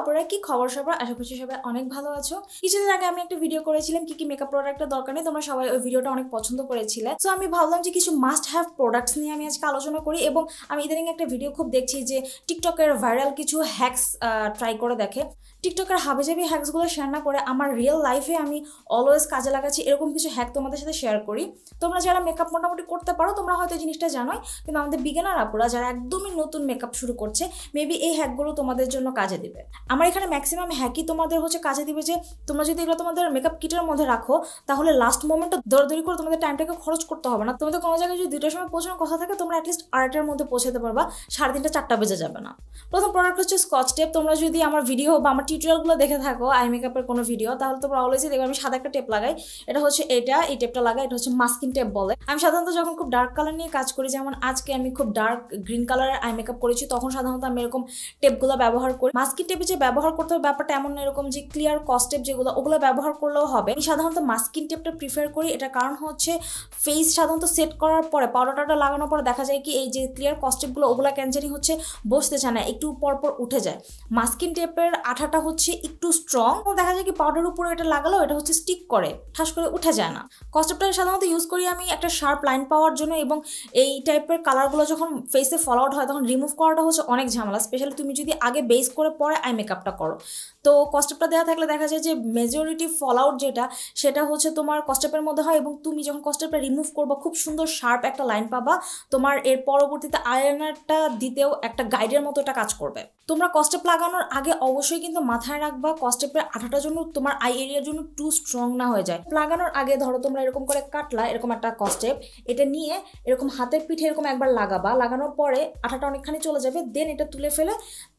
অপরা কি খবর সবার আশা করছি সবাই অনেক ভালো আছো কিছুদিন আগে আমি একটা ভিডিও করেছিলাম কি কি মেকআপ প্রোডাক্টের দরকার নেই তোমরা সবাই ওই ভিডিওটা অনেক পছন্দ করেছিলে তো আমি ভাবলাম যে কিছু মাস্ট হ্যাভ প্রোডাক্টস নিয়ে আমি আজকে আলোচনা করি এবং আমি ইদানিং একটা ভিডিও খুব দেখছি যে টিকটকের ভাইরাল কিছু হ্যাক্স ট্রাই করে দেখে টিকটকের জাবি হ্যাকসগুলো শেয়ার না করে আমার রিয়েল লাইফে আমি অলওয়েজ কাজে লাগাচ্ছি এরকম কিছু হ্যাক তোমাদের সাথে শেয়ার করি তোমরা যারা মেকআপ মোটামুটি করতে পারো তোমরা হয়তো জিনিসটা জানোই কিন্তু আমাদের বিজ্ঞানার আপুরা যারা একদমই নতুন মেকআপ শুরু করছে মেবি এই হ্যাকগুলো তোমাদের জন্য কাজে দেবে আমার এখানে ম্যাক্সিমাম হ্যাকই তোমাদের হচ্ছে কাজে দিবে যে তোমরা যদি এগুলো তোমাদের মেকআপ কিটের মধ্যে রাখো তাহলে লাস্ট মোমেন্টে দৌড়দৌড়ি করে তোমাদের টাইমটাকে খরচ করতে হবে না তোমাদের কোনো জায়গায় যদি দুটোর সময় পৌঁছানোর কথা থাকে তোমরা অ্যাটলিস্ট আড়াইটার মধ্যে পৌঁছাতে পারবা সাড়ে তিনটা চারটা বেজে যাবে না প্রথম প্রোডাক্ট হচ্ছে স্কচ টেপ তোমরা যদি আমার ভিডিও বা আমার টিউটোরিয়ালগুলো দেখে থাকো আই মেকআপের কোনো ভিডিও তাহলে তোমরা অলওয়েজই দেখবে আমি সাদা একটা টেপ লাগাই এটা হচ্ছে এটা এই টেপটা লাগাই এটা হচ্ছে মাস্কিন টেপ বলে আমি সাধারণত যখন খুব ডার্ক কালার নিয়ে কাজ করি যেমন আজকে আমি খুব ডার্ক গ্রিন কালারের আই মেকআপ করেছি তখন সাধারণত আমি এরকম টেপগুলো ব্যবহার করি মাস্কিন টেপে যে ব্যবহার করতে হবে ব্যাপারটা এমন এরকম যে ক্লিয়ার কস্টেপ যেগুলো ওগুলো ব্যবহার করলেও হবে আমি সাধারণত মাস্কিন টেপটা প্রিফার করি এটা কারণ হচ্ছে ফেস সাধারণত সেট করার পরে পাউডারটা লাগানোর পরে দেখা যায় কি এই যে ক্লিয়ার কস্টেপগুলো ওগুলো ক্যান্সারি হচ্ছে বসতে চায় না একটু পরপর উঠে যায় মাস্কিন টেপের আঠাটা হচ্ছে একটু স্ট্রং দেখা যায় কি পাউডার উপরে এটা লাগালো এটা হচ্ছে স্টিক করে ঠাস করে উঠা যায় না কস্টপটা সাধারণত ইউজ করি আমি একটা শার্প লাইন পাওয়ার জন্য এবং এই টাইপের কালারগুলো যখন ফেসে ফল আউট হয় তখন রিমুভ করাটা হচ্ছে অনেক ঝামেলা স্পেশালি তুমি যদি আগে বেস করে পরে আই মেকআপটা করো তো কষ্টপটা দেওয়া থাকলে দেখা যায় যে মেজরিটি ফল আউট যেটা সেটা হচ্ছে তোমার কষ্টপের মধ্যে হয় এবং তুমি যখন কষ্টপটা রিমুভ করবা খুব সুন্দর শার্প একটা লাইন পাবা তোমার এর পরবর্তীতে আয়নারটা দিতেও একটা গাইডের মতো এটা কাজ করবে তোমরা কষ্টেপ লাগানোর আগে অবশ্যই কিন্তু মাথায় রাখবা কস্টেপের আঠাটা জন্য তোমার আই এরিয়ার জন্য টু স্ট্রং না হয়ে যায় লাগানোর আগে ধরো তোমরা এরকম করে কাটলা এরকম একটা কস্টেপ এটা নিয়ে এরকম হাতের পিঠে এরকম একবার লাগাবা লাগানোর পরে আঠাটা অনেকখানি চলে যাবে দেন এটা তুলে ফেলে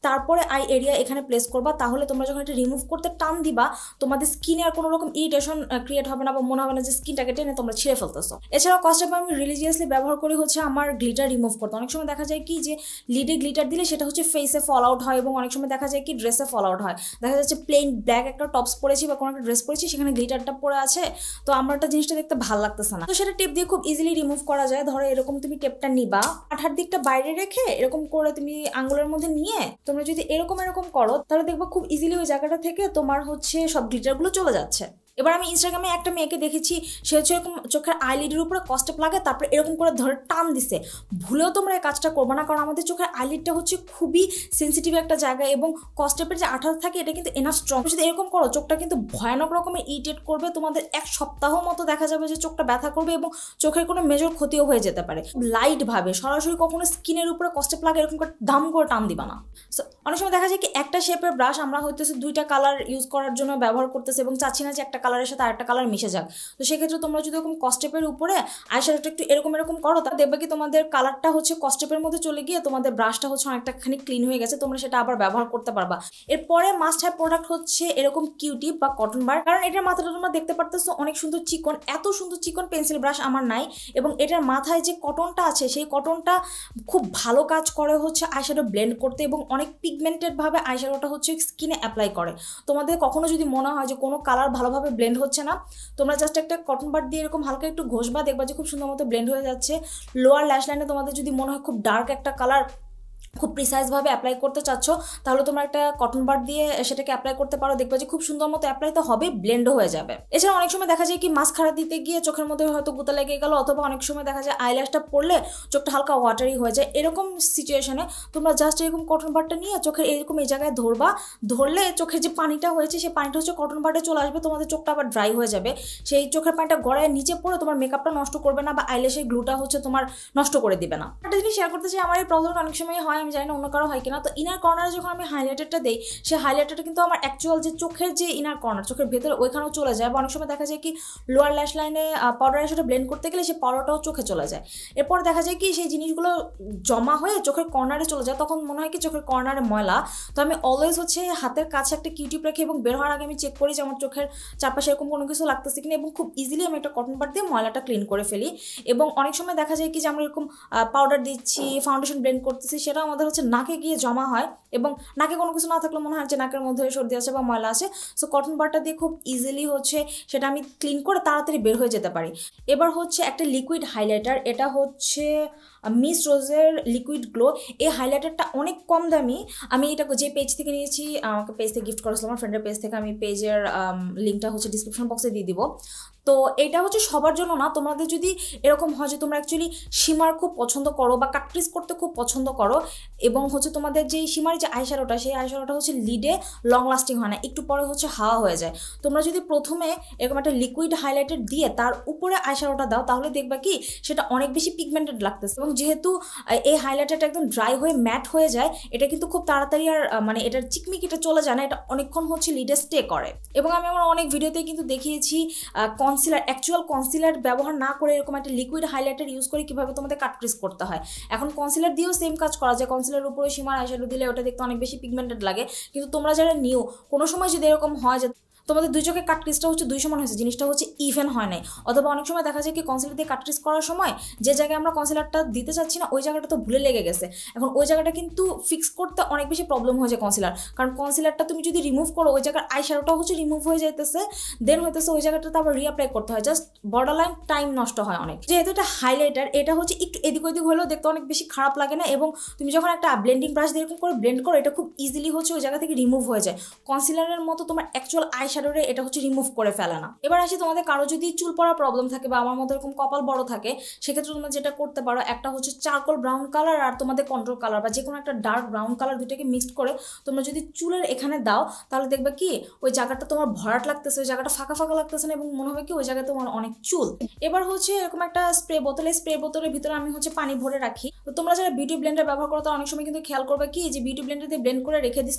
তারপরে আই এরিয়া এখানে প্লেস করবা তাহলে তোমরা যখন যখন এটা রিমুভ করতে টান দিবা তোমাদের স্কিনে আর কোনো রকম ইরিটেশন ক্রিয়েট হবে না বা মনে হবে না যে স্কিনটাকে টেনে তোমরা ছিঁড়ে ফেলতেছো এছাড়াও কস্টাপ আমি রিলিজিয়াসলি ব্যবহার করি হচ্ছে আমার গ্লিটার রিমুভ করতে অনেক সময় দেখা যায় কি যে লিডে গ্লিটার দিলে সেটা হচ্ছে ফেসে ফল আউট হয় এবং অনেক সময় দেখা যায় কি ড্রেসে ফল আউট হয় দেখা যাচ্ছে প্লেন ব্ল্যাক একটা টপস পরেছি বা কোনো একটা ড্রেস পরেছি সেখানে গ্লিটারটা পরে আছে তো আমার একটা জিনিসটা দেখতে ভালো লাগতেছে না তো সেটা টেপ দিয়ে খুব ইজিলি রিমুভ করা যায় ধরো এরকম তুমি টেপটা নিবা আঠার দিকটা বাইরে রেখে এরকম করে তুমি আঙুলের মধ্যে নিয়ে তোমরা যদি এরকম এরকম করো তাহলে দেখবো খুব ইজিলি হয়ে জায়গাটা থেকে তোমার হচ্ছে সব গ্লিটারগুলো চলে যাচ্ছে এবার আমি ইনস্টাগ্রামে একটা মেয়েকে দেখেছি সে হচ্ছে এরকম চোখের আইলিডের উপরে কষ্ট লাগে তারপরে এরকম করে ধরে টান দিছে ভুলেও তোমরা এই কাজটা করবো না কারণ আমাদের চোখের আইলিডটা হচ্ছে খুবই সেন্সিটিভ একটা জায়গা এবং কস্টেপের যে আঠার থাকে এটা কিন্তু এনার স্ট্রং যদি এরকম করো চোখটা কিন্তু ভয়ানক রকমের ইরিটেট করবে তোমাদের এক সপ্তাহ মতো দেখা যাবে যে চোখটা ব্যথা করবে এবং চোখের কোনো মেজর ক্ষতিও হয়ে যেতে পারে লাইটভাবে সরাসরি কখনো স্কিনের উপরে কস্টেপ লাগে এরকম করে দাম করে টান দিবা না অনেক সময় দেখা যায় কি একটা শেপের ব্রাশ আমরা হইতেছে দুইটা কালার ইউজ করার জন্য ব্যবহার করতেছে এবং চাচ্ছি না যে একটা কালারের সাথে আরেকটা কালার মিশে যাক তো সেক্ষেত্রে তোমরা যদি এরকম কস্টেপের উপরে আইশ্যাডোটা একটু এরকম এরকম করো তা দেখবে কি তোমাদের কালারটা হচ্ছে কস্টেপের মধ্যে চলে গিয়ে তোমাদের ব্রাশটা হচ্ছে অনেকটাখানি ক্লিন হয়ে গেছে তোমরা সেটা আবার ব্যবহার করতে পারবা এরপরে মাস্ট হ্যাভ প্রোডাক্ট হচ্ছে এরকম কিউটিপ বা কটন বার কারণ এটার মাথাটা তোমরা দেখতে পারতেছো অনেক সুন্দর চিকন এত সুন্দর চিকন পেন্সিল ব্রাশ আমার নাই এবং এটার মাথায় যে কটনটা আছে সেই কটনটা খুব ভালো কাজ করে হচ্ছে আইশ্যাডো ব্লেন্ড করতে এবং অনেক পিগমেন্টেডভাবে আইশ্যাডোটা হচ্ছে স্কিনে অ্যাপ্লাই করে তোমাদের কখনো যদি মনে হয় যে কোনো কালার ভালোভাবে ব্লেন্ড হচ্ছে না তোমরা জাস্ট একটা কটন বাট দিয়ে এরকম হালকা একটু ঘষবা দেখবা যে খুব সুন্দর মতো ব্লেন্ড হয়ে যাচ্ছে লোয়ার ল্যাশ লাইনে তোমাদের যদি মনে হয় খুব ডার্ক একটা কালার খুব প্রিসাইজভাবে অ্যাপ্লাই করতে চাচ্ছ তাহলে তোমরা একটা কটন বার দিয়ে সেটাকে অ্যাপ্লাই করতে পারো দেখবে যে খুব সুন্দর মতো অ্যাপ্লাই তো হবে ব্লেন্ডও হয়ে যাবে এছাড়া অনেক সময় দেখা যায় কি খারাপ দিতে গিয়ে চোখের মধ্যে হয়তো গুতা লেগে গেল অথবা অনেক সময় দেখা যায় আইল্যাশটা পড়লে চোখটা হালকা ওয়াটারি হয়ে যায় এরকম সিচুয়েশনে তোমরা জাস্ট এরকম কটন বারটা নিয়ে চোখের এরকম এই জায়গায় ধরবা ধরলে চোখের যে পানিটা হয়েছে সেই পানিটা হচ্ছে কটন বারটা চলে আসবে তোমাদের চোখটা আবার ড্রাই হয়ে যাবে সেই চোখের পানিটা গড়ায় নিচে পড়ে তোমার মেকআপটা নষ্ট করবে না বা আইল্যাশের গ্লুটা হচ্ছে তোমার নষ্ট করে দিবে না একটা জিনিস শেয়ার করতে চাই আমার এই প্রবলেমটা অনেক সময় হয় আমি জানি না অন্য কারো হয় কিনা তো ইনার কর্নারে যখন আমি হাইলাইটারটা দিই সে হাইলাইটারটা কিন্তু আমার অ্যাকচুয়াল যে চোখের যে ইনার কর্নার চোখের ভেতরে ওইখানেও চলে যায় বা অনেক সময় দেখা যায় কি লোয়ার ল্যাশ লাইনে পাউডার ল্যাশটা ব্লেন্ড করতে গেলে সে পাউডারটাও চোখে চলে যায় এরপর দেখা যায় কি সেই জিনিসগুলো জমা হয়ে চোখের কর্নারে চলে যায় তখন মনে হয় কি চোখের কর্নারে ময়লা তো আমি অলওয়েজ হচ্ছে হাতের কাছে একটা কিউটিউব রাখি এবং বের হওয়ার আগে আমি চেক করি যে আমার চোখের চারপাশে এরকম কোনো কিছু লাগতেছে কিনা এবং খুব ইজিলি আমি একটা কটন পাট দিয়ে ময়লাটা ক্লিন করে ফেলি এবং অনেক সময় দেখা যায় কি যে আমরা এরকম পাউডার দিচ্ছি ফাউন্ডেশন ব্লেন্ড করতেছি সেটা সেটা আমাদের হচ্ছে নাকে গিয়ে জমা হয় এবং নাকে কোনো কিছু না থাকলে মনে হয় যে নাকের মধ্যে সর্দি আছে বা ময়লা আছে সো কটন বারটা দিয়ে খুব ইজিলি হচ্ছে সেটা আমি ক্লিন করে তাড়াতাড়ি বের হয়ে যেতে পারি এবার হচ্ছে একটা লিকুইড হাইলাইটার এটা হচ্ছে মিস রোজের লিকুইড গ্লো এই হাইলাইটারটা অনেক কম দামি আমি এটা যে পেজ থেকে নিয়েছি আমাকে পেজ থেকে গিফট করেছিলাম আমার ফ্রেন্ডের পেজ থেকে আমি পেজের লিঙ্কটা হচ্ছে ডিসক্রিপশন বক্সে দিয়ে দিব তো এটা হচ্ছে সবার জন্য না তোমাদের যদি এরকম হয় যে তোমরা অ্যাকচুয়ালি সীমার খুব পছন্দ করো বা কাট্রিস করতে খুব পছন্দ করো এবং হচ্ছে তোমাদের যে সীমার যে আইশ্যাডোটা সেই আইশ্যাডোটা হচ্ছে লিডে লং লাস্টিং হয় না একটু পরে হচ্ছে হাওয়া হয়ে যায় তোমরা যদি প্রথমে এরকম একটা লিকুইড হাইলাইটার দিয়ে তার উপরে আইশ্যাডোটা দাও তাহলে দেখবা কি সেটা অনেক বেশি পিগমেন্টেড লাগতেছে এবং যেহেতু এই হাইলাইটারটা একদম ড্রাই হয়ে ম্যাট হয়ে যায় এটা কিন্তু খুব তাড়াতাড়ি আর মানে এটার চিকমিকিটা চলে যায় না এটা অনেকক্ষণ হচ্ছে লিডে স্টে করে এবং আমি আমার অনেক ভিডিওতে কিন্তু দেখিয়েছি কন কনসিলার অ্যাকচুয়াল কনসিলার ব্যবহার না করে এরকম একটা লিকুইড হাইলাইটার ইউজ করে কীভাবে তোমাদের ক্রিস করতে হয় এখন কনসিলার দিয়েও সেম কাজ করা যায় কনসিলার উপরে সীমার আইশ্যাডো দিলে ওটা দেখতে অনেক বেশি পিগমেন্টেড লাগে কিন্তু তোমরা যারা নিউ কোনো সময় যদি এরকম হয় যে তোমাদের দুই কাট ক্রিজটা হচ্ছে দুই সমান হয়েছে জিনিসটা হচ্ছে ইভেন হয় নাই অথবা অনেক সময় দেখা যায় কি কনসিলার দিয়ে ক্রিজ করার সময় যে জায়গায় আমরা কনসিলারটা দিতে চাচ্ছি না ওই জায়গাটা তো ভুলে লেগে গেছে এখন ওই জায়গাটা কিন্তু ফিক্স করতে অনেক বেশি প্রবলেম হয়েছে কনসিলার কারণ কনসিলারটা তুমি যদি রিমুভ করো ওই জায়গার আই শ্যাডোটা হচ্ছে রিমুভ হয়ে যাইতেছে দেন হইতেছে ওই জায়গাটাতে আবার রিঅ্যাপ্লাই করতে হয় জাস্ট বর্ডার লাইন টাইম নষ্ট হয় অনেক যেহেতু এটা হাইলাইটার এটা হচ্ছে একটু এদিক ওদিক হলেও দেখতে অনেক বেশি খারাপ লাগে না এবং তুমি যখন একটা ব্লেন্ডিং ব্রাশ দিয়ে এরকম করে ব্লেন্ড করো এটা খুব ইজিলি হচ্ছে ওই জায়গা থেকে রিমুভ হয়ে যায় কনসিলারের মতো তোমার অ্যাকচুয়াল আই শ্যাডোরে এটা হচ্ছে রিমুভ করে ফেলা না এবার আসি তোমাদের কারো যদি চুল পড়া প্রবলেম থাকে বা আমার মতো এরকম কপাল বড় থাকে সেক্ষেত্রে তোমরা যেটা করতে পারো একটা হচ্ছে চারকোল ব্রাউন কালার আর তোমাদের কন্ট্রোল কালার বা যে কোনো একটা ডার্ক ব্রাউন কালার দুইটাকে মিক্সড করে তোমরা যদি চুলের এখানে দাও তাহলে দেখবে কি ওই জায়গাটা তোমার ভরাট লাগতেছে ওই জায়গাটা ফাঁকা ফাঁকা লাগতেছে না এবং মনে হবে কি ওই জায়গায় তোমার অনেক চুল এবার হচ্ছে এরকম একটা স্প্রে বোতলে স্প্রে বোতলের ভিতরে আমি হচ্ছে পানি ভরে রাখি তো তোমরা যারা বিউটি ব্লেন্ডার ব্যবহার করো তার অনেক সময় কিন্তু খেয়াল করবে কি যে বিউটি ব্লেন্ডার দিয়ে ব্লেন্ড করে রেখে দিস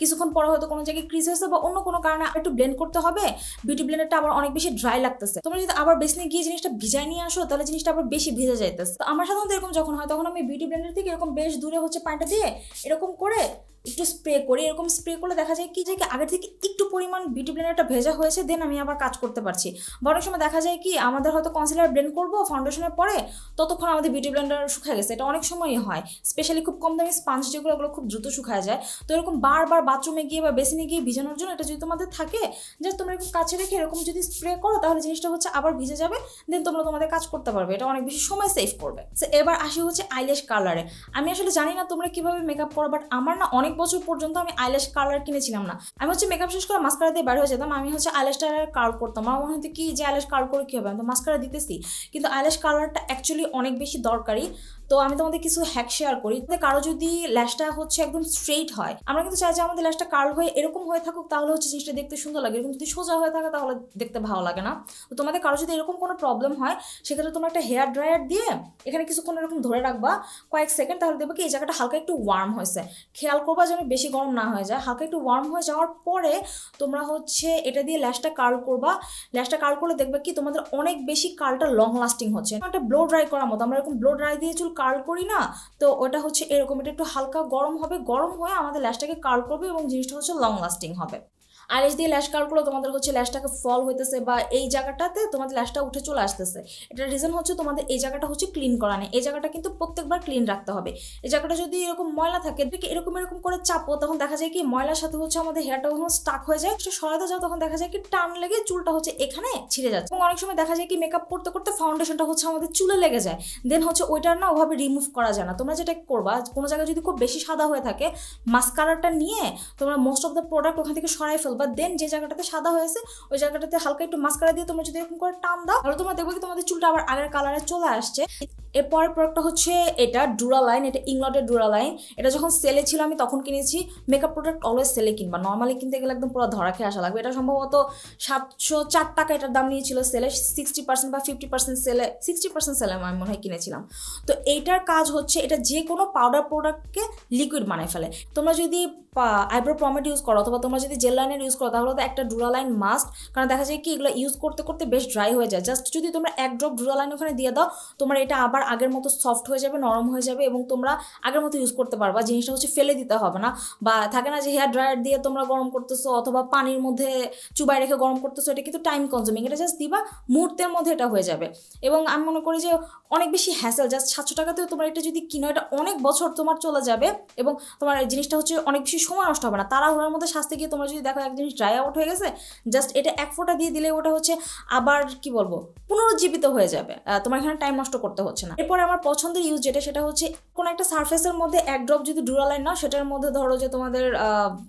কিছুক্ষণ পরে হয়তো কোনো জায়গায় ক্রিজ হয়েছে বা অন্য কোনো কারণে একটু ব্লেন্ড করতে হবে বিউটি ব্লেন্ডারটা আবার অনেক বেশি ড্রাই লাগতেছে তোমরা যদি আবার বেসনে গিয়ে জিনিসটা ভিজাই নিয়ে আসো তাহলে জিনিসটা আবার বেশি ভেজা যাইতেছে তো আমার সাধারণত এরকম যখন হয় তখন আমি বিউটি ব্লেন্ডার থেকে এরকম বেশ দূরে হচ্ছে পানিটা দিয়ে এরকম করে একটু স্প্রে করি এরকম স্প্রে করলে দেখা যায় কি যে আগের থেকে একটু পরিমাণ বিউটি ব্লেন্ডারটা ভেজা হয়েছে দেন আমি আবার কাজ করতে পারছি অনেক সময় দেখা যায় কি আমাদের হয়তো কনসিলার ব্লেন্ড করবো ফাউন্ডেশনের পরে ততক্ষণ আমাদের বিউটি ব্লেন্ডার শুকায় গেছে এটা অনেক সময়ই হয় স্পেশালি খুব কম দামি স্পাঞ্জ যেগুলো ওগুলো খুব দ্রুত শুকায় যায় তো এরকম বারবার বাথরুমে গিয়ে বা বেসিনে গিয়ে ভিজানোর জন্য এটা যদি তোমাদের থাকে দিয়ে যে তোমরা একটু কাছে রেখে এরকম যদি স্প্রে করো তাহলে জিনিসটা হচ্ছে আবার ভিজে যাবে দেন তোমরা তোমাদের কাজ করতে পারবে এটা অনেক বেশি সময় সেভ করবে এবার আসি হচ্ছে আইল্যাশ কালারে আমি আসলে জানি না তোমরা কিভাবে মেকআপ করো বাট আমার না অনেক বছর পর্যন্ত আমি আইল্যাশ কালার কিনেছিলাম না আমি হচ্ছে মেকআপ শেষ করে মাস্কারা দিয়ে বাইরে হয়ে যেতাম আমি হচ্ছে আইল্যাশটা কার্ল করতাম আমার মনে হতো কি যে আইল্যাশ কার্ল করে কী হবে আমি তো মাস্কারা দিতেছি কিন্তু আইল্যাশ কালারটা অ্যাকচুয়ালি অনেক বেশি দরকারি তো আমি তোমাদের কিছু হ্যাক শেয়ার করি কারো যদি ল্যাশটা হচ্ছে একদম স্ট্রেইট হয় আমরা কিন্তু চাই যে আমাদের ল্যাশটা কার্ল হয়ে এরকম হয়ে থাকুক তাহলে হচ্ছে জিনিসটা দেখতে সুন্দর লাগে এরকম যদি সোজা হয়ে থাকে তাহলে দেখতে ভালো লাগে না তো তোমাদের কারো যদি এরকম কোনো প্রবলেম হয় সেক্ষেত্রে তোমরা একটা হেয়ার ড্রায়ার দিয়ে এখানে কিছুক্ষণ এরকম ধরে রাখবা কয়েক সেকেন্ড তাহলে দেখবে কি এই জায়গাটা হালকা একটু ওয়ার্ম হয়েছে খেয়াল করবা যেন বেশি গরম না হয়ে যায় হালকা একটু ওয়ার্ম হয়ে যাওয়ার পরে তোমরা হচ্ছে এটা দিয়ে ল্যাশটা কার্ল করবা ল্যাশটা কার্ল করলে দেখবে কি তোমাদের অনেক বেশি কার্লটা লং লাস্টিং হচ্ছে একটা ব্লো ড্রাই করার মতো আমরা এরকম ব্লো ড্রাই দিয়ে চুল কার্ল করি না তো ওটা হচ্ছে এরকম এটা একটু হালকা গরম হবে গরম হয়ে আমাদের ল্যাশটাকে কার্ল করবে এবং জিনিসটা হচ্ছে লং লাস্টিং হবে আর এস দিয়ে ল্যাশ কার করলে তোমাদের হচ্ছে ল্যাশটাকে ফল হইতেছে বা এই জায়গাটাতে তোমাদের ল্যাশটা উঠে চলে আসতেছে এটার রিজন হচ্ছে তোমাদের এই জায়গাটা হচ্ছে ক্লিন করা নেই এই জায়গাটা কিন্তু প্রত্যেকবার ক্লিন রাখতে হবে এই জায়গাটা যদি এরকম ময়লা থাকে এরকম এরকম করে চাপো তখন দেখা যায় কি ময়লার সাথে হচ্ছে আমাদের হেয়ারটা যখন স্টাক হয়ে যায় সেটা সরাতে যাও তখন দেখা যায় কি টান লেগে চুলটা হচ্ছে এখানে ছিঁড়ে যাচ্ছে এবং অনেক সময় দেখা যায় কি মেকআপ করতে করতে ফাউন্ডেশনটা হচ্ছে আমাদের চুলে লেগে যায় দেন হচ্ছে ওইটার না ওভাবে রিমুভ করা যায় না তোমরা যেটা করবা কোনো জায়গায় যদি খুব বেশি সাদা হয়ে থাকে মাস্কারাটা নিয়ে তোমরা মোস্ট অফ দ্য প্রোডাক্ট ওখান থেকে সরাই ফেলো বা দেন যে জায়গাটাতে সাদা হয়েছে ওই জায়গাটাতে হালকা একটু মাস্কারা দিয়ে তোমরা যদি এরকম করে টান দাও তাহলে তোমরা দেখবে কি তোমাদের চুলটা আবার আগের কালারে চলে আসছে এরপরের প্রোডাক্টটা হচ্ছে এটা ডুরা লাইন এটা ইংল্যান্ডের ডুরা লাইন এটা যখন সেলে ছিল আমি তখন কিনেছি মেকআপ প্রোডাক্ট অলওয়েজ সেলে কিনবা নর্মালি কিনতে গেলে একদম পুরো ধরা খেয়ে আসা লাগবে এটা সম্ভবত সাতশো চার টাকা এটার দাম নিয়েছিল সেলে সিক্সটি পার্সেন্ট বা ফিফটি পার্সেন্ট সেলে সিক্সটি পার্সেন্ট সেলে আমি মনে হয় কিনেছিলাম তো এইটার কাজ হচ্ছে এটা যে কোনো পাউডার প্রোডাক্টকে লিকুইড বানায় ফেলে তোমরা যদি আইব্রো প্রমেট ইউজ করো অথবা তোমরা যদি জেল লাইনের ইউজ করো তাহলে তো একটা ডুরা লাইন মাস্ট কারণ দেখা যায় কি এগুলো ইউজ করতে করতে বেশ ড্রাই হয়ে যায় জাস্ট যদি তোমরা এক ড্রপ ডুরা লাইন ওখানে দিয়ে দাও তোমার এটা আবার আবার আগের মতো সফট হয়ে যাবে নরম হয়ে যাবে এবং তোমরা আগের মতো ইউজ করতে পারবা জিনিসটা হচ্ছে ফেলে দিতে হবে না বা থাকে না যে হেয়ার ড্রায়ার দিয়ে তোমরা গরম করতেছো অথবা পানির মধ্যে চুবাই রেখে গরম করতেছো এটা কিন্তু টাইম কনজিউমিং এটা জাস্ট দিবা মুহূর্তের মধ্যে এটা হয়ে যাবে এবং আমি মনে করি যে অনেক বেশি হ্যাসেল জাস্ট সাতশো টাকাতেও তোমার এটা যদি কিনো এটা অনেক বছর তোমার চলে যাবে এবং তোমার জিনিসটা হচ্ছে অনেক বেশি সময় নষ্ট হবে না তাড়াহুড়ার মধ্যে সাজতে গিয়ে তোমরা যদি দেখো এক জিনিস ড্রাই আউট হয়ে গেছে জাস্ট এটা এক ফোঁটা দিয়ে দিলে ওটা হচ্ছে আবার কি বলবো পুনরুজ্জীবিত হয়ে যাবে তোমার এখানে টাইম নষ্ট করতে হচ্ছে না না এরপর আমার পছন্দের ইউজ যেটা সেটা হচ্ছে কোনো একটা সার্ফেসের মধ্যে এক ড্রপ যদি ডুরা লাইন না সেটার মধ্যে ধরো যে তোমাদের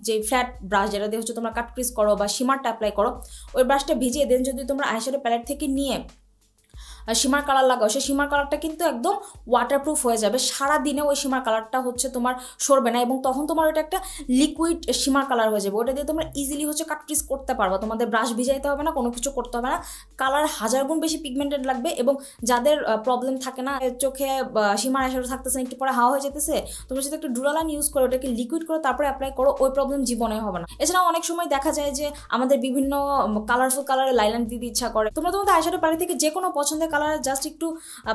যে ফ্ল্যাট ব্রাশ যেটা দিয়ে হচ্ছে তোমরা কাট ক্রিস করো বা সিমারটা অ্যাপ্লাই করো ওই ব্রাশটা ভিজিয়ে দেন যদি তোমরা আইশ্যাডো প্যালেট থেকে নিয়ে সীমার কালার লাগাও সেই সীমার কালারটা কিন্তু একদম ওয়াটারপ্রুফ হয়ে যাবে সারা দিনে ওই সীমার কালারটা হচ্ছে তোমার সরবে না এবং তখন তোমার ওটা একটা লিকুইড সীমার কালার হয়ে যাবে ওটা দিয়ে তোমরা ইজিলি হচ্ছে কাটপিস করতে পারবো তোমাদের ব্রাশ ভিজাইতে হবে না কোনো কিছু করতে হবে না কালার হাজার গুণ বেশি পিগমেন্টেড লাগবে এবং যাদের প্রবলেম থাকে না চোখে সীমার আশাটা থাকতেছে একটু পরে হাওয়া হয়ে যেতেছে তোমরা যদি একটু ডুরালাইন ইউজ করো ওটাকে লিকুইড করে তারপরে অ্যাপ্লাই করো ওই প্রবলেম জীবনে হবে না এছাড়াও অনেক সময় দেখা যায় যে আমাদের বিভিন্ন কালারফুল কালারের লাইলাইন দিতে ইচ্ছা করে তোমরা তোমাদের আইশ্যাডো বাড়ি থেকে যে কোনো পছন্দের কালারে জাস্ট একটু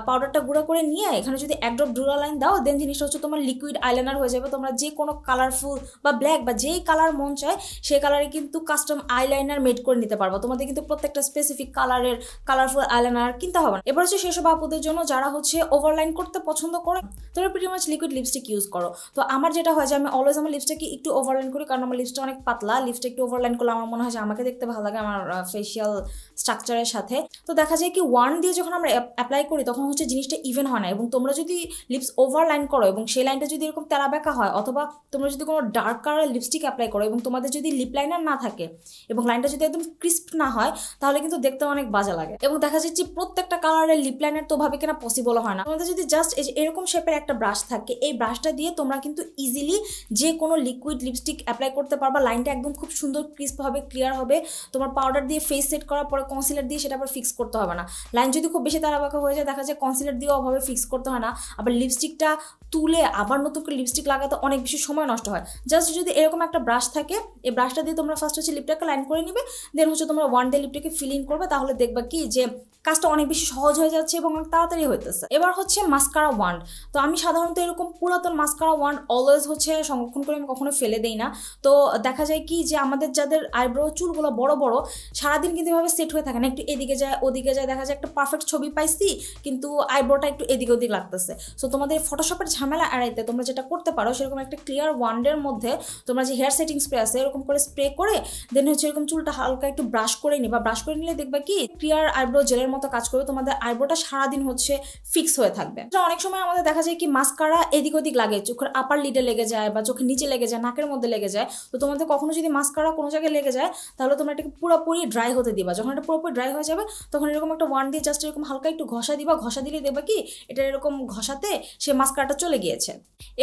পাউডারটা গুঁড়া করে নিয়ে এখানে যদি এক ড্রপ ডুরা লাইন দাও দেন জিনিসটা হচ্ছে তোমার লিকুইড আইলাইনার হয়ে যাবে তোমরা যে কোনো কালারফুল বা ব্ল্যাক বা যেই কালার মন চায় সেই কালারে কিন্তু কাস্টম আইলাইনার মেড করে নিতে পারবো তোমাদের কিন্তু প্রত্যেকটা স্পেসিফিক কালারের কালারফুল আইলাইনার কিনতে হবে এবার হচ্ছে সেসব আপুদের জন্য যারা হচ্ছে ওভারলাইন করতে পছন্দ করে তোমরা pretty much liquid lipstick use করো তো আমার যেটা হয় যে আমি অলওয়েজ আমার লিপস্টিককে একটু ওভারলাইন করি কারণ আমার লিপস্টিক অনেক পাতলা লিপস্টিক একটু ওভারলাইন করলে আমার মনে হয় যে আমাকে দেখতে ভালো লাগে আমার ফেসিয়াল স্ট্রাকচারের সাথে তো দেখা যায় কি ওয়ান দিয়ে যখন যখন আমরা অ্যাপ্লাই করি তখন হচ্ছে জিনিসটা ইভেন হয় না এবং তোমরা যদি লিপস ওভার লাইন করো এবং সেই লাইনটা যদি এরকম তেলা ব্যাকা হয় অথবা তোমরা যদি কোনো ডার্ক কালার লিপস্টিক অ্যাপ্লাই করো এবং তোমাদের যদি লিপ লাইনার না থাকে এবং লাইনটা যদি একদম ক্রিস্প না হয় তাহলে কিন্তু দেখতে অনেক বাজা লাগে এবং দেখা যাচ্ছে প্রত্যেকটা কালারের লিপ লাইনার তো ভাবে কেনা পসিবল হয় না তোমাদের যদি জাস্ট এরকম শেপের একটা ব্রাশ থাকে এই ব্রাশটা দিয়ে তোমরা কিন্তু ইজিলি যে কোনো লিকুইড লিপস্টিক অ্যাপ্লাই করতে পারবা লাইনটা একদম খুব সুন্দর ক্রিস্প হবে ক্লিয়ার হবে তোমার পাউডার দিয়ে ফেস সেট করার পরে কনসিলার দিয়ে সেটা আবার ফিক্স করতে হবে না লাইন যদি খুব খুব বেশি তারাবাকা হয়ে যায় দেখা যায় কনসিলার দিয়েও অভাবে ফিক্স করতে হয় না আবার লিপস্টিকটা তুলে আবার নতুন করে লিপস্টিক লাগাতে অনেক বেশি সময় নষ্ট হয় জাস্ট যদি এরকম একটা ব্রাশ থাকে এই ব্রাশটা দিয়ে তোমরা ফার্স্ট হচ্ছে লিপটাকে লাইন করে নিবে দেন হচ্ছে তোমরা ওয়ান ডে লিপটাকে ফিলিং করবে তাহলে দেখবা কি যে কাজটা অনেক বেশি সহজ হয়ে যাচ্ছে এবং অনেক তাড়াতাড়ি হইতেছে এবার হচ্ছে মাস্কারা ওয়ান্ড তো আমি সাধারণত এরকম পুরাতন মাস্কারা ওয়ান্ড অলওয়েজ হচ্ছে সংরক্ষণ করে আমি কখনো ফেলে দেই না তো দেখা যায় কি যে আমাদের যাদের আইব্রো চুলগুলো বড় বড় সারাদিন কিন্তু এভাবে সেট হয়ে থাকে না একটু এদিকে যায় ওদিকে যায় দেখা যায় একটা পারফেক্ট ছবি পাইছি কিন্তু আইব্রোটা একটু এদিক ওদিক লাগতেছে সো তোমাদের ফটোশপের ঝামেলা এড়াইতে তোমরা যেটা করতে পারো সেরকম একটা ক্লিয়ার ওয়ান্ডের মধ্যে তোমরা যে হেয়ার সেটিং স্প্রে আছে এরকম করে স্প্রে করে দেন হচ্ছে এরকম চুলটা হালকা একটু ব্রাশ করে নিবা ব্রাশ করে নিলে দেখবা কি ক্লিয়ার আইব্রো জেলের মতো কাজ করবে তোমাদের আইব্রোটা সারাদিন হচ্ছে ফিক্স হয়ে থাকবে অনেক সময় আমাদের দেখা যায় কি মাস্কারা এদিক ওদিক লাগে চোখের আপার লিডে লেগে যায় বা চোখের নিচে লেগে যায় নাকের মধ্যে লেগে যায় তো তোমাদের কখনো যদি মাস্কারা কোনো জায়গায় লেগে যায় তাহলে তোমরা এটাকে পুরোপুরি ড্রাই হতে দিবা যখন এটা পুরোপুরি ড্রাই হয়ে যাবে তখন এরকম একটা ওয়ান দিয়ে জাস্ট এরকম এরকম হালকা একটু ঘষা দিবা ঘষা দিলে দেবা কি এটা এরকম ঘষাতে সে মাস্কারাটা চলে গিয়েছে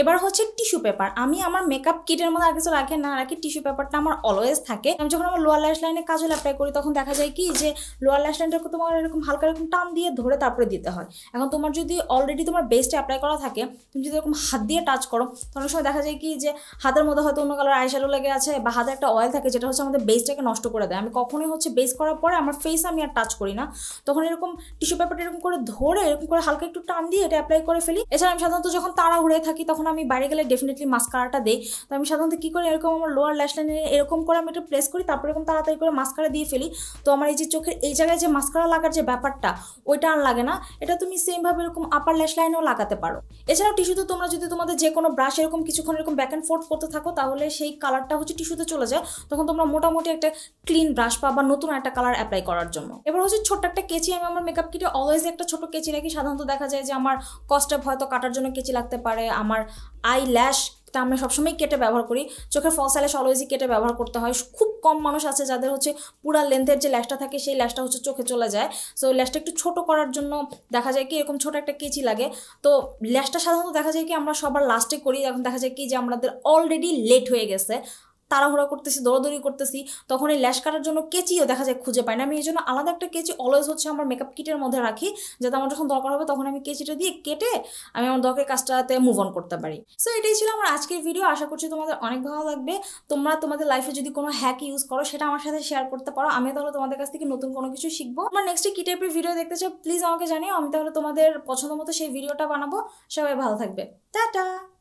এবার হচ্ছে টিস্যু পেপার আমি আমার মেকআপ কিটের মধ্যে আগে রাখি না রাখি টিস্যু পেপারটা আমার অলওয়েজ থাকে আমি যখন আমার লোয়ার ল্যাশ লাইনে কাজল অ্যাপ্লাই করি তখন দেখা যায় কি যে লোয়ার ল্যাশ লাইনটাকে তোমার এরকম হালকা এরকম টান দিয়ে ধরে তারপরে দিতে হয় এখন তোমার যদি অলরেডি তোমার বেসটা অ্যাপ্লাই করা থাকে তুমি যদি এরকম হাত দিয়ে টাচ করো অনেক সময় দেখা যায় কি যে হাতের মধ্যে হয়তো অন্য কালার আইশ্যাডো লেগে আছে বা হাতে একটা অয়েল থাকে যেটা হচ্ছে আমাদের বেসটাকে নষ্ট করে দেয় আমি কখনোই হচ্ছে বেস করার পরে আমার ফেস আমি আর টাচ করি না তখন এরকম টিস্যু পেপারটা এরকম করে ধরে এরকম করে হালকা একটু টান দিয়ে এটা অ্যাপ্লাই করে ফেলি এছাড়া আমি সাধারণত যখন উড়ে থাকি তখন আমি বাইরে গেলে ডেফিনেটলি মাস্কারাটা দেই তো আমি সাধারণত কী করি এরকম আমার লোয়ার ল্যাশ লাইনে এরকম করে আমি এটা প্লেস করি তারপর এরকম তাড়াতাড়ি করে মাস্কারা দিয়ে ফেলি তো আমার এই যে চোখের এই জায়গায় যে মাস্কারা লাগার যে ব্যাপারটা ওইটা আর লাগে না এটা তুমি সেমভাবে এরকম আপার ল্যাশ লাইনেও লাগাতে পারো এছাড়াও টিস্যুতে তোমরা যদি তোমাদের যে কোনো ব্রাশ এরকম কিছুক্ষণ এরকম ব্যাক অ্যান্ড ফোর্থ করতে থাকো তাহলে সেই কালারটা হচ্ছে টিস্যুতে চলে যায় তখন তোমরা মোটামুটি একটা ক্লিন ব্রাশ পাবা নতুন একটা কালার অ্যাপ্লাই করার জন্য এবার হচ্ছে ছোট্ট একটা কেচি আমি আমার মেকআপ কাট কেটে অলওয়েজ একটা ছোট কেচি রাখি সাধারণত দেখা যায় যে আমার কষ্টে হয়তো কাটার জন্য কেচি লাগতে পারে আমার আই ল্যাশ তা আমরা সবসময় কেটে ব্যবহার করি চোখের ফলস আইল্যাশ অলওয়েজই কেটে ব্যবহার করতে হয় খুব কম মানুষ আছে যাদের হচ্ছে পুরা লেন্থের যে ল্যাশটা থাকে সেই ল্যাশটা হচ্ছে চোখে চলে যায় সো ল্যাশটা একটু ছোট করার জন্য দেখা যায় কি এরকম ছোট একটা কেচি লাগে তো ল্যাশটা সাধারণত দেখা যায় কি আমরা সবার লাস্টে করি এখন দেখা যায় কি যে আমাদের অলরেডি লেট হয়ে গেছে তাড়াহুড়া করতেছি দৌড়াদৌড়ি করতেছি তখন এই ল্যাশ কাটার জন্য কেচিও দেখা যায় খুঁজে পাই না আমি এই জন্য আলাদা একটা কেচি অলওয়েজ হচ্ছে আমার মেকআপ কিটের মধ্যে রাখি যাতে আমার যখন দরকার হবে তখন আমি কেচিটা দিয়ে কেটে আমি আমার দরকার কাজটাতে মুভ অন করতে পারি সো এটাই ছিল আমার আজকের ভিডিও আশা করছি তোমাদের অনেক ভালো লাগবে তোমরা তোমাদের লাইফে যদি কোনো হ্যাক ইউজ করো সেটা আমার সাথে শেয়ার করতে পারো আমি তাহলে তোমাদের কাছ থেকে নতুন কোনো কিছু শিখবো আমার নেক্সট কি টাইপের ভিডিও দেখতে চাই প্লিজ আমাকে জানিও আমি তাহলে তোমাদের পছন্দ মতো সেই ভিডিওটা বানাবো সবাই ভালো থাকবে টাটা